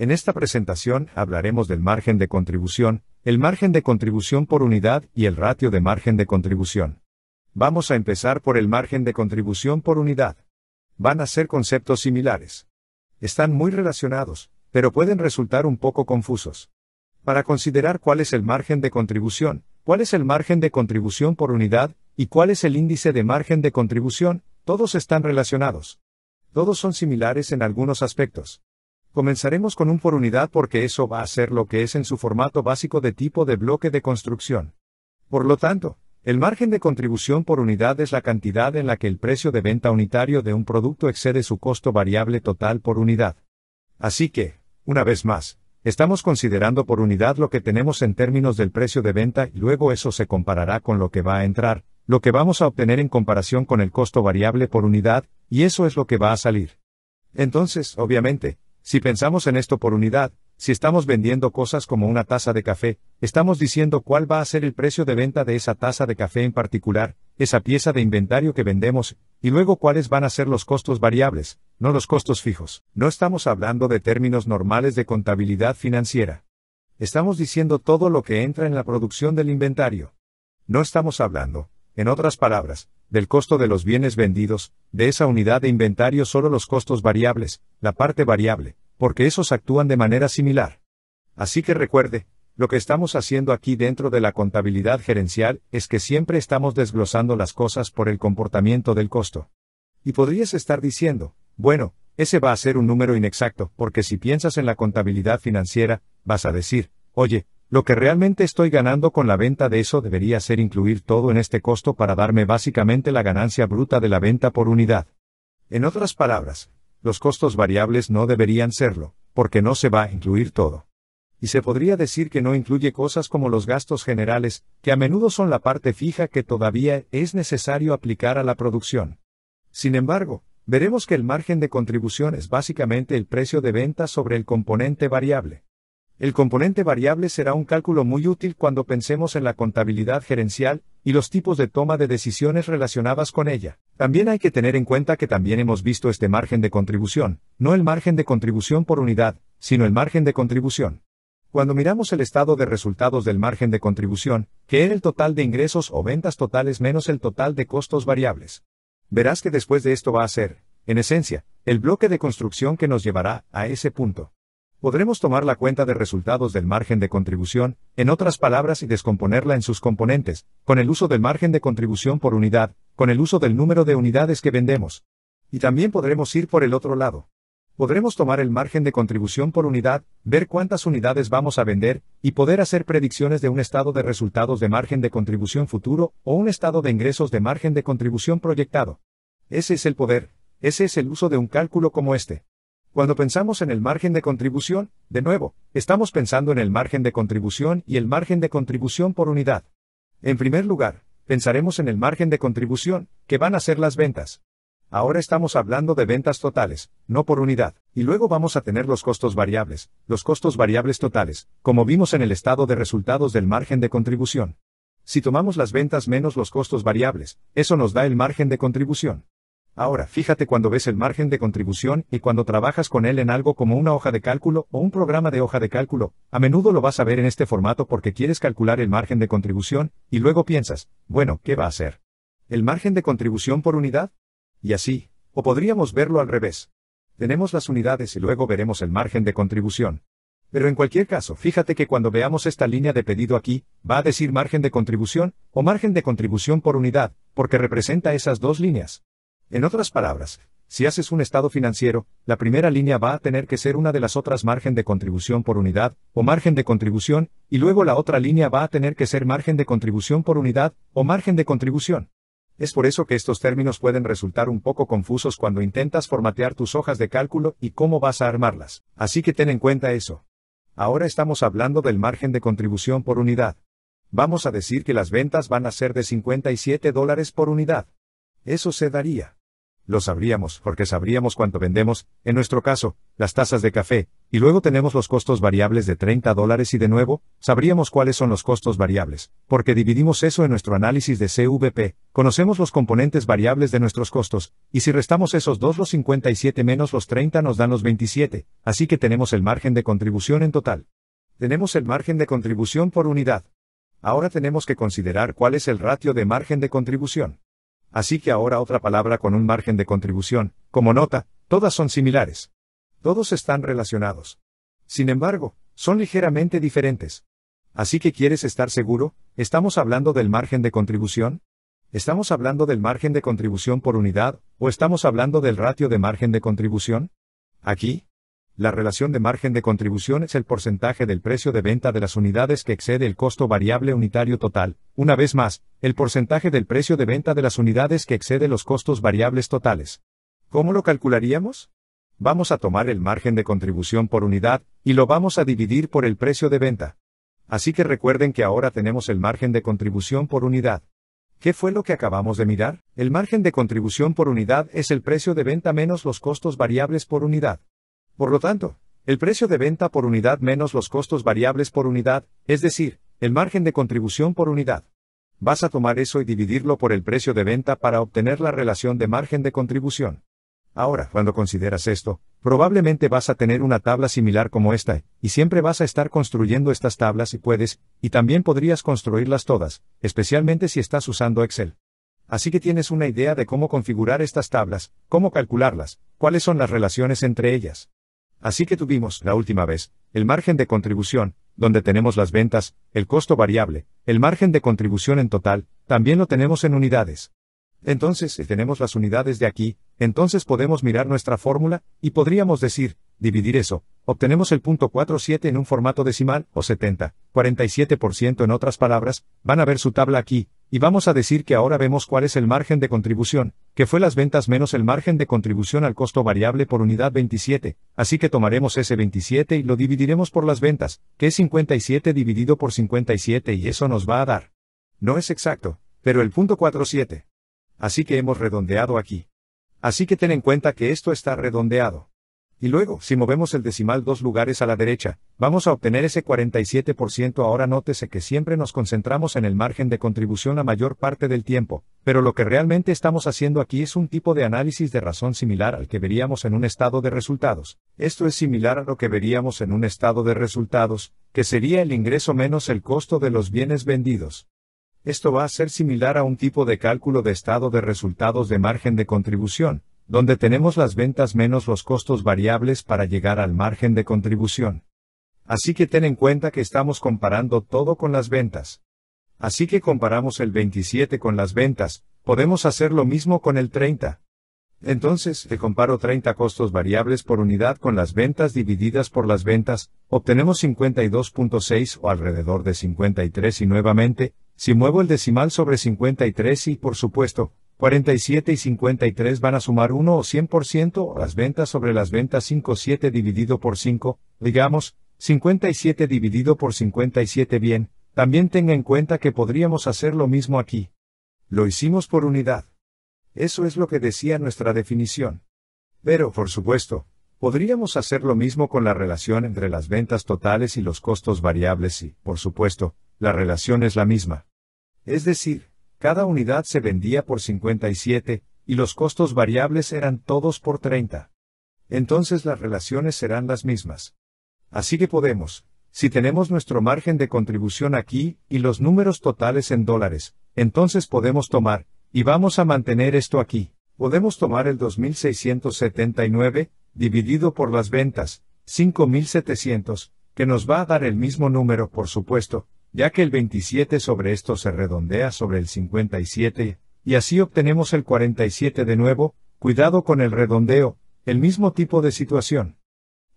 En esta presentación hablaremos del margen de contribución, el margen de contribución por unidad y el ratio de margen de contribución. Vamos a empezar por el margen de contribución por unidad. Van a ser conceptos similares. Están muy relacionados, pero pueden resultar un poco confusos. Para considerar cuál es el margen de contribución, cuál es el margen de contribución por unidad y cuál es el índice de margen de contribución, todos están relacionados. Todos son similares en algunos aspectos. Comenzaremos con un por unidad porque eso va a ser lo que es en su formato básico de tipo de bloque de construcción. Por lo tanto, el margen de contribución por unidad es la cantidad en la que el precio de venta unitario de un producto excede su costo variable total por unidad. Así que, una vez más, estamos considerando por unidad lo que tenemos en términos del precio de venta y luego eso se comparará con lo que va a entrar, lo que vamos a obtener en comparación con el costo variable por unidad, y eso es lo que va a salir. Entonces, obviamente, si pensamos en esto por unidad, si estamos vendiendo cosas como una taza de café, estamos diciendo cuál va a ser el precio de venta de esa taza de café en particular, esa pieza de inventario que vendemos, y luego cuáles van a ser los costos variables, no los costos fijos. No estamos hablando de términos normales de contabilidad financiera. Estamos diciendo todo lo que entra en la producción del inventario. No estamos hablando, en otras palabras, del costo de los bienes vendidos, de esa unidad de inventario solo los costos variables, la parte variable, porque esos actúan de manera similar. Así que recuerde, lo que estamos haciendo aquí dentro de la contabilidad gerencial es que siempre estamos desglosando las cosas por el comportamiento del costo. Y podrías estar diciendo, bueno, ese va a ser un número inexacto, porque si piensas en la contabilidad financiera, vas a decir, oye, lo que realmente estoy ganando con la venta de eso debería ser incluir todo en este costo para darme básicamente la ganancia bruta de la venta por unidad. En otras palabras, los costos variables no deberían serlo, porque no se va a incluir todo. Y se podría decir que no incluye cosas como los gastos generales, que a menudo son la parte fija que todavía es necesario aplicar a la producción. Sin embargo, veremos que el margen de contribución es básicamente el precio de venta sobre el componente variable. El componente variable será un cálculo muy útil cuando pensemos en la contabilidad gerencial y los tipos de toma de decisiones relacionadas con ella. También hay que tener en cuenta que también hemos visto este margen de contribución, no el margen de contribución por unidad, sino el margen de contribución. Cuando miramos el estado de resultados del margen de contribución, que era el total de ingresos o ventas totales menos el total de costos variables, verás que después de esto va a ser, en esencia, el bloque de construcción que nos llevará a ese punto podremos tomar la cuenta de resultados del margen de contribución, en otras palabras, y descomponerla en sus componentes, con el uso del margen de contribución por unidad, con el uso del número de unidades que vendemos. Y también podremos ir por el otro lado. Podremos tomar el margen de contribución por unidad, ver cuántas unidades vamos a vender, y poder hacer predicciones de un estado de resultados de margen de contribución futuro o un estado de ingresos de margen de contribución proyectado. Ese es el poder, ese es el uso de un cálculo como este. Cuando pensamos en el margen de contribución, de nuevo, estamos pensando en el margen de contribución y el margen de contribución por unidad. En primer lugar, pensaremos en el margen de contribución, que van a ser las ventas. Ahora estamos hablando de ventas totales, no por unidad, y luego vamos a tener los costos variables, los costos variables totales, como vimos en el estado de resultados del margen de contribución. Si tomamos las ventas menos los costos variables, eso nos da el margen de contribución. Ahora, fíjate cuando ves el margen de contribución y cuando trabajas con él en algo como una hoja de cálculo o un programa de hoja de cálculo, a menudo lo vas a ver en este formato porque quieres calcular el margen de contribución, y luego piensas, bueno, ¿qué va a hacer? ¿El margen de contribución por unidad? Y así, o podríamos verlo al revés. Tenemos las unidades y luego veremos el margen de contribución. Pero en cualquier caso, fíjate que cuando veamos esta línea de pedido aquí, va a decir margen de contribución, o margen de contribución por unidad, porque representa esas dos líneas. En otras palabras, si haces un estado financiero, la primera línea va a tener que ser una de las otras margen de contribución por unidad, o margen de contribución, y luego la otra línea va a tener que ser margen de contribución por unidad, o margen de contribución. Es por eso que estos términos pueden resultar un poco confusos cuando intentas formatear tus hojas de cálculo y cómo vas a armarlas, así que ten en cuenta eso. Ahora estamos hablando del margen de contribución por unidad. Vamos a decir que las ventas van a ser de 57 dólares por unidad. Eso se daría lo sabríamos porque sabríamos cuánto vendemos, en nuestro caso, las tazas de café, y luego tenemos los costos variables de 30 dólares y de nuevo, sabríamos cuáles son los costos variables, porque dividimos eso en nuestro análisis de CVP, conocemos los componentes variables de nuestros costos, y si restamos esos dos los 57 menos los 30 nos dan los 27, así que tenemos el margen de contribución en total. Tenemos el margen de contribución por unidad. Ahora tenemos que considerar cuál es el ratio de margen de contribución. Así que ahora otra palabra con un margen de contribución, como nota, todas son similares. Todos están relacionados. Sin embargo, son ligeramente diferentes. Así que quieres estar seguro, ¿estamos hablando del margen de contribución? ¿Estamos hablando del margen de contribución por unidad, o estamos hablando del ratio de margen de contribución? Aquí, la relación de margen de contribución es el porcentaje del precio de venta de las unidades que excede el costo variable unitario total. Una vez más, el porcentaje del precio de venta de las unidades que excede los costos variables totales. ¿Cómo lo calcularíamos? Vamos a tomar el margen de contribución por unidad, y lo vamos a dividir por el precio de venta. Así que recuerden que ahora tenemos el margen de contribución por unidad. ¿Qué fue lo que acabamos de mirar? El margen de contribución por unidad es el precio de venta menos los costos variables por unidad. Por lo tanto, el precio de venta por unidad menos los costos variables por unidad, es decir, el margen de contribución por unidad vas a tomar eso y dividirlo por el precio de venta para obtener la relación de margen de contribución. Ahora, cuando consideras esto, probablemente vas a tener una tabla similar como esta, y siempre vas a estar construyendo estas tablas si puedes, y también podrías construirlas todas, especialmente si estás usando Excel. Así que tienes una idea de cómo configurar estas tablas, cómo calcularlas, cuáles son las relaciones entre ellas. Así que tuvimos, la última vez, el margen de contribución, donde tenemos las ventas, el costo variable, el margen de contribución en total, también lo tenemos en unidades. Entonces, si tenemos las unidades de aquí, entonces podemos mirar nuestra fórmula, y podríamos decir, dividir eso, obtenemos el punto 47 en un formato decimal, o 70, 47% en otras palabras, van a ver su tabla aquí, y vamos a decir que ahora vemos cuál es el margen de contribución, que fue las ventas menos el margen de contribución al costo variable por unidad 27, así que tomaremos ese 27 y lo dividiremos por las ventas, que es 57 dividido por 57 y eso nos va a dar. No es exacto, pero el punto 47. Así que hemos redondeado aquí. Así que ten en cuenta que esto está redondeado. Y luego, si movemos el decimal dos lugares a la derecha, vamos a obtener ese 47%. Ahora nótese que siempre nos concentramos en el margen de contribución la mayor parte del tiempo, pero lo que realmente estamos haciendo aquí es un tipo de análisis de razón similar al que veríamos en un estado de resultados. Esto es similar a lo que veríamos en un estado de resultados, que sería el ingreso menos el costo de los bienes vendidos. Esto va a ser similar a un tipo de cálculo de estado de resultados de margen de contribución, donde tenemos las ventas menos los costos variables para llegar al margen de contribución. Así que ten en cuenta que estamos comparando todo con las ventas. Así que comparamos el 27 con las ventas, podemos hacer lo mismo con el 30. Entonces, te comparo 30 costos variables por unidad con las ventas divididas por las ventas, obtenemos 52.6 o alrededor de 53 y nuevamente, si muevo el decimal sobre 53 y por supuesto, 47 y 53 van a sumar 1 o 100% las ventas sobre las ventas 57 dividido por 5, digamos, 57 dividido por 57 bien, también tenga en cuenta que podríamos hacer lo mismo aquí. Lo hicimos por unidad. Eso es lo que decía nuestra definición. Pero, por supuesto, podríamos hacer lo mismo con la relación entre las ventas totales y los costos variables y, por supuesto, la relación es la misma. Es decir, cada unidad se vendía por 57, y los costos variables eran todos por 30. Entonces las relaciones serán las mismas. Así que podemos, si tenemos nuestro margen de contribución aquí, y los números totales en dólares, entonces podemos tomar, y vamos a mantener esto aquí. Podemos tomar el 2679, dividido por las ventas, 5700, que nos va a dar el mismo número por supuesto, ya que el 27 sobre esto se redondea sobre el 57, y así obtenemos el 47 de nuevo, cuidado con el redondeo, el mismo tipo de situación.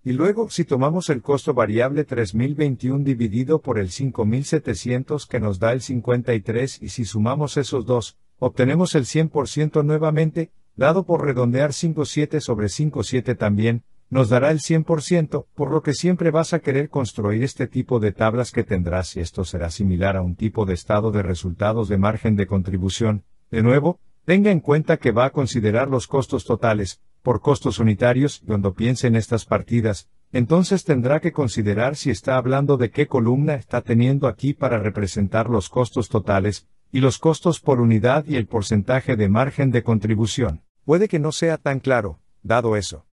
Y luego, si tomamos el costo variable 3021 dividido por el 5700 que nos da el 53 y si sumamos esos dos, obtenemos el 100% nuevamente, dado por redondear 57 sobre 57 también, nos dará el 100%, por lo que siempre vas a querer construir este tipo de tablas que tendrás y esto será similar a un tipo de estado de resultados de margen de contribución. De nuevo, tenga en cuenta que va a considerar los costos totales, por costos unitarios, cuando piense en estas partidas, entonces tendrá que considerar si está hablando de qué columna está teniendo aquí para representar los costos totales, y los costos por unidad y el porcentaje de margen de contribución. Puede que no sea tan claro, dado eso.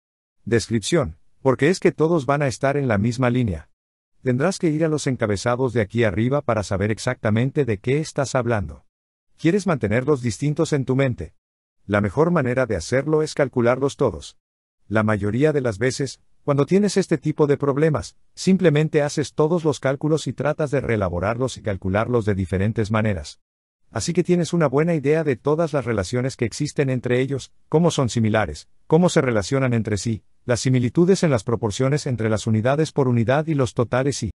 Descripción. Porque es que todos van a estar en la misma línea. Tendrás que ir a los encabezados de aquí arriba para saber exactamente de qué estás hablando. Quieres mantenerlos distintos en tu mente. La mejor manera de hacerlo es calcularlos todos. La mayoría de las veces, cuando tienes este tipo de problemas, simplemente haces todos los cálculos y tratas de reelaborarlos y calcularlos de diferentes maneras. Así que tienes una buena idea de todas las relaciones que existen entre ellos, cómo son similares, cómo se relacionan entre sí, las similitudes en las proporciones entre las unidades por unidad y los totales y